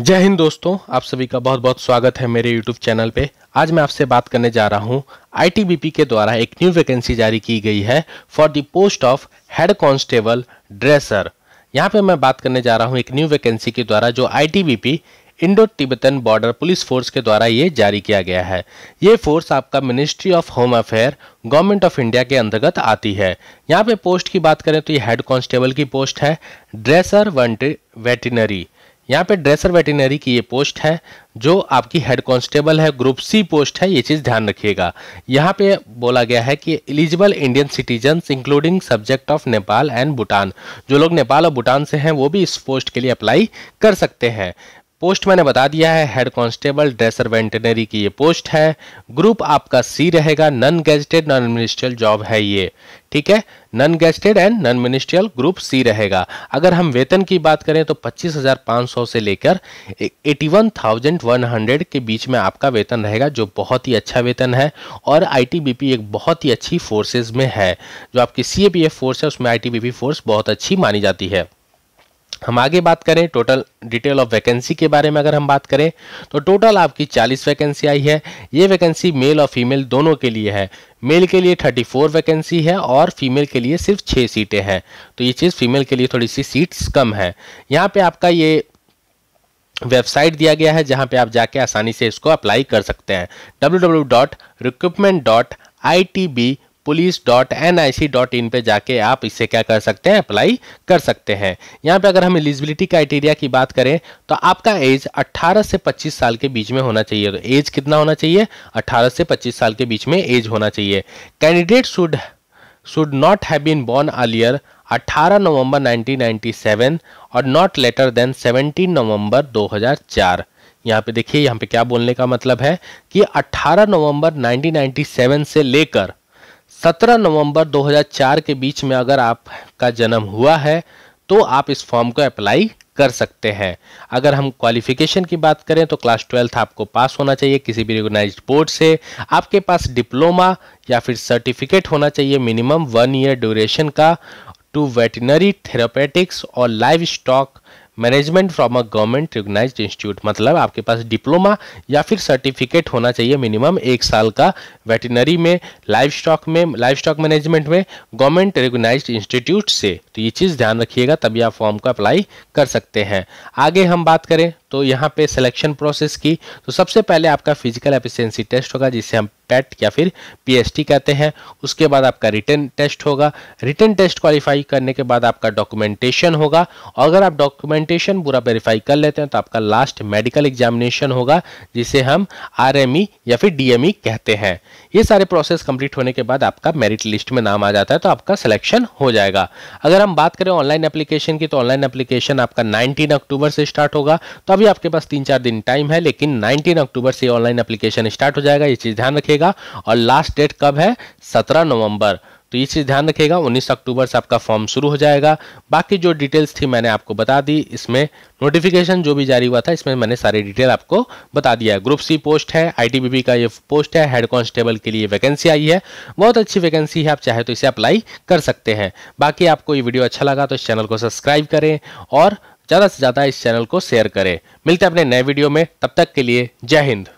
जय हिंद दोस्तों आप सभी का बहुत बहुत स्वागत है मेरे YouTube चैनल पे आज मैं आपसे बात करने जा रहा हूँ आई के द्वारा एक न्यू वैकेंसी जारी की गई है for the post of head constable dresser यहाँ पे मैं बात करने जा रहा हूँ एक न्यू वैकेंसी के द्वारा जो आई Indo Tibetan border police force के द्वारा ये जारी किया गया है ये फोर्स आपका ministry of home affair government of India के अंतर्गत आती है यहाँ पे पोस्ट की बात करें तो ये हेड कांस्टेबल की पोस्ट है ड्रेसर वेटनरी यहाँ पे ड्रेसर वेटिनरी की ये पोस्ट है जो आपकी हेड कांस्टेबल है ग्रुप सी पोस्ट है ये चीज़ ध्यान रखिएगा यहाँ पे बोला गया है कि eligible Indian citizens including subject of Nepal and Bhutan जो लोग नेपाल और भूटान से हैं वो भी इस पोस्ट के लिए अप्लाई कर सकते हैं पोस्ट मैंने बता दिया है हेड कांस्टेबल ड्रेसर वेंटनरी की ये पोस्ट है ग्रुप आपका सी रहेगा non gazetted non ministerial job है ये ठीक है non gazetted and non ministerial group C रहेगा अगर हम वेतन की बात करें तो 25,500 से लेकर 81,100 के बीच में आपका वेतन रहेगा जो बहुत ही अच्छा वेतन है और आई एक बहुत ही अच्छी फोर्सेज में है जो आपकी सी फोर्स है उसमें आई फोर्स बहुत अच्छी मानी जाती है हम आगे बात करें टोटल डिटेल ऑफ वैकेंसी के बारे में अगर हम बात करें तो टोटल आपकी 40 वैकेंसी आई है ये वैकेंसी मेल और फीमेल दोनों के लिए है मेल के लिए 34 वैकेंसी है और फीमेल के लिए सिर्फ 6 सीटें हैं तो ये चीज़ फीमेल के लिए थोड़ी सी सीट्स कम है यहाँ पे आपका ये वेबसाइट दिया गया है जहाँ पे आप जाके आसानी से इसको अप्लाई कर सकते हैं W W dot recruitment dot I T B police dot N I C dot in पर जाके आप इसे क्या कर सकते हैं अप्लाई कर सकते हैं यहाँ पे अगर हम एलिजिबिलिटी क्राइटेरिया की बात करें तो आपका एज 18 से 25 साल के बीच में होना चाहिए तो एज कितना होना चाहिए 18 से 25 साल के बीच में एज होना चाहिए candidate should should not have been born earlier 18 November 1997 और नॉट लेटर देन 17 नवंबर 2004 यहाँ पे देखिए यहाँ पे क्या बोलने का मतलब है कि 18 नवंबर 1997 से लेकर 17 नवंबर 2004 के बीच में अगर आपका जन्म हुआ है तो आप इस फॉर्म को अप्लाई कर सकते हैं अगर हम क्वालिफिकेशन की बात करें तो क्लास ट्वेल्थ आपको पास होना चाहिए किसी भी रिकोगनाइज बोर्ड से आपके पास डिप्लोमा या फिर सर्टिफिकेट होना चाहिए मिनिमम वन ईयर ड्यूरेशन का टू वेटनरी थेरापेटिक्स और livestock management from a government recognise institute मतलब आपके पास डिप्लोमा या फिर सर्टिफिकेट होना चाहिए मिनिमम एक साल का वेटनरी में लाइफ स्टॉक में लाइफ स्टॉक मैनेजमेंट में गवर्नमेंट रिकोगनाइज इंस्टीट्यूट से तो ये चीज़ ध्यान रखिएगा तभी आप फॉर्म को अप्लाई कर सकते हैं आगे हम बात करें तो यहाँ पे सिलेक्शन प्रोसेस की तो सबसे पहले आपका फिजिकल एफिशिएंसी टेस्ट होगा जिसे हम पैट या फिर पीएसटी कहते हैं उसके बाद आपका रिटर्न टेस्ट होगा रिटर्न टेस्ट क्वालिफाई करने के बाद आपका डॉक्यूमेंटेशन होगा और अगर आप डॉक्यूमेंटेशन पूरा वेरीफाई कर लेते हैं तो आपका लास्ट मेडिकल एग्जामिनेशन होगा जिसे हम आर e या फिर डी e कहते हैं ये सारे प्रोसेस कंप्लीट होने के बाद आपका मेरिट लिस्ट में नाम आ जाता है तो आपका सिलेक्शन हो जाएगा अगर हम बात करें ऑनलाइन एप्लीकेशन की तो ऑनलाइन एप्लीकेशन आपका नाइनटीन अक्टूबर से स्टार्ट होगा तो अभी आपके पास तीन चार दिन टाइम है लेकिन 19 अक्टूबर से ऑनलाइन एप्लीकेशन स्टार्ट हो जाएगा ये चीज़ ध्यान रखिएगा और लास्ट डेट कब है 17 नवंबर तो ये चीज़ ध्यान रखिएगा 19 अक्टूबर से आपका फॉर्म शुरू हो जाएगा बाकी जो डिटेल्स थी मैंने आपको बता दी इसमें नोटिफिकेशन जो भी जारी हुआ था इसमें मैंने सारी डिटेल आपको बता दिया है ग्रुप सी पोस्ट है आईटीबीपी का ये पोस्ट है हेड कांस्टेबल के लिए वैकेंसी आई है बहुत अच्छी वैकेंसी है आप चाहे तो इसे अप्लाई कर सकते हैं बाकी आपको ये वीडियो अच्छा लगा तो इस चैनल को सब्सक्राइब करें और ज़्यादा से ज़्यादा इस चैनल को शेयर करें मिलते हैं अपने नए वीडियो में तब तक के लिए जय हिंद